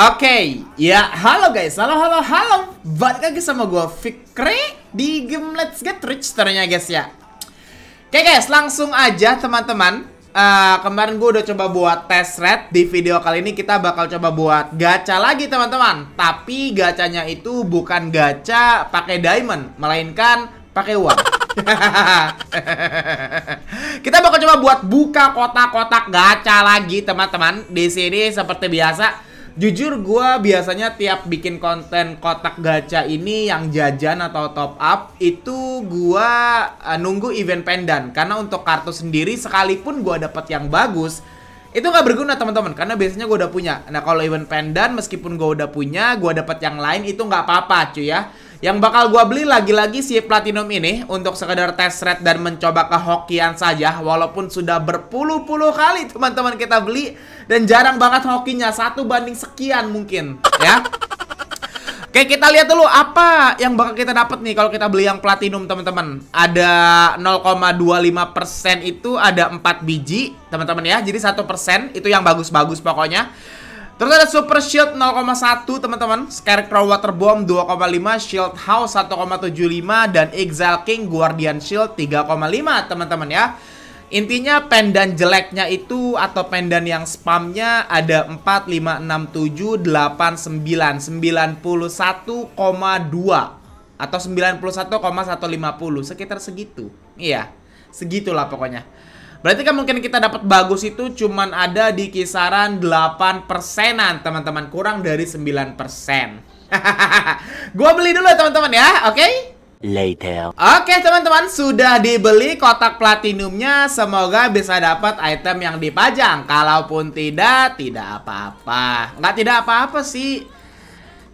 Oke, okay. ya halo guys, halo halo halo Balik lagi sama gue Fikri di game Let's Get Rich ternyata guys ya Oke okay, guys, langsung aja teman-teman uh, Kemarin gue udah coba buat test red Di video kali ini kita bakal coba buat gacha lagi teman-teman Tapi gacanya itu bukan gacha pakai diamond Melainkan pakai uang kita bakal coba buat buka kotak-kotak gacha lagi teman-teman di sini seperti biasa Jujur gue biasanya tiap bikin konten kotak gacha ini yang jajan atau top up itu gue eh, nunggu event pendan karena untuk kartu sendiri sekalipun gue dapet yang bagus itu nggak berguna teman-teman karena biasanya gue udah punya. Nah kalau event pendan meskipun gue udah punya gue dapet yang lain itu nggak apa-apa cuy ya. Yang bakal gue beli lagi-lagi si Platinum ini untuk sekedar test rate dan mencoba kehokian saja walaupun sudah berpuluh-puluh kali teman-teman kita beli dan jarang banget hokinya satu banding sekian mungkin ya. Oke, kita lihat dulu apa yang bakal kita dapat nih kalau kita beli yang platinum, teman-teman. Ada 0,25% itu ada 4 biji, teman-teman ya. Jadi 1% itu yang bagus-bagus pokoknya. Terus ada Super Shield 0,1 teman-teman Scarecrow Water Bomb 2,5 Shield House 1,75 Dan Exile King Guardian Shield 3,5 teman-teman ya Intinya pendan jeleknya itu atau pendan yang spamnya ada 4, 5, 6, 7, 8, 9, 91,2 atau 91,150 sekitar segitu. Iya, segitulah pokoknya. Berarti kan mungkin kita dapat bagus itu cuman ada di kisaran 8 persenan, teman-teman. Kurang dari 9 persen. gua beli dulu teman-teman ya, oke? Okay? Later. Oke teman-teman, sudah dibeli kotak platinumnya. Semoga bisa dapat item yang dipajang. Kalaupun tidak, tidak apa-apa. Nggak tidak apa-apa sih.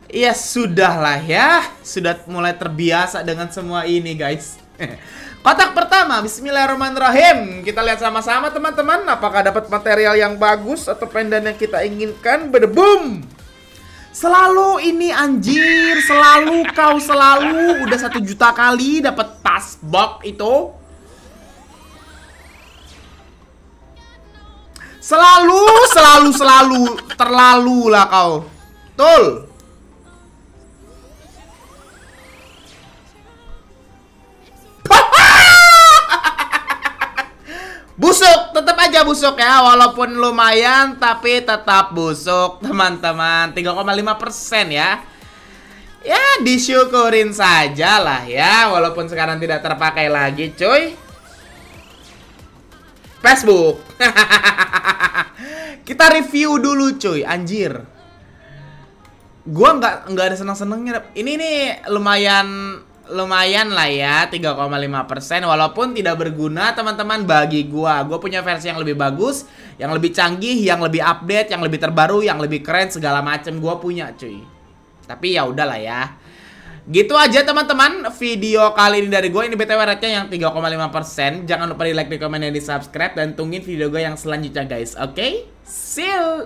Ya sudahlah ya, sudah mulai terbiasa dengan semua ini guys. Kotak pertama, bismillahirrahmanirrahim. Kita lihat sama-sama teman-teman, apakah dapat material yang bagus atau pendan yang kita inginkan. Bedebum! Selalu ini anjir, selalu kau selalu udah satu juta kali dapat tas box itu. Selalu, selalu, selalu, terlalu lah kau. tol. busuk tetap aja busuk ya walaupun lumayan tapi tetap busuk teman-teman 3,5 ya ya disyukurin saja lah ya walaupun sekarang tidak terpakai lagi cuy Facebook kita review dulu cuy anjir gua nggak nggak ada senang senengnya ini nih lumayan lumayan lah ya 3,5% walaupun tidak berguna teman-teman bagi gua. Gua punya versi yang lebih bagus, yang lebih canggih, yang lebih update, yang lebih terbaru, yang lebih keren segala macem gua punya, cuy. Tapi ya udahlah ya. Gitu aja teman-teman video kali ini dari gue Ini BTW rate yang 3,5% Jangan lupa di like, di komen, dan di subscribe Dan tungguin video gue yang selanjutnya guys Oke? Okay? See you!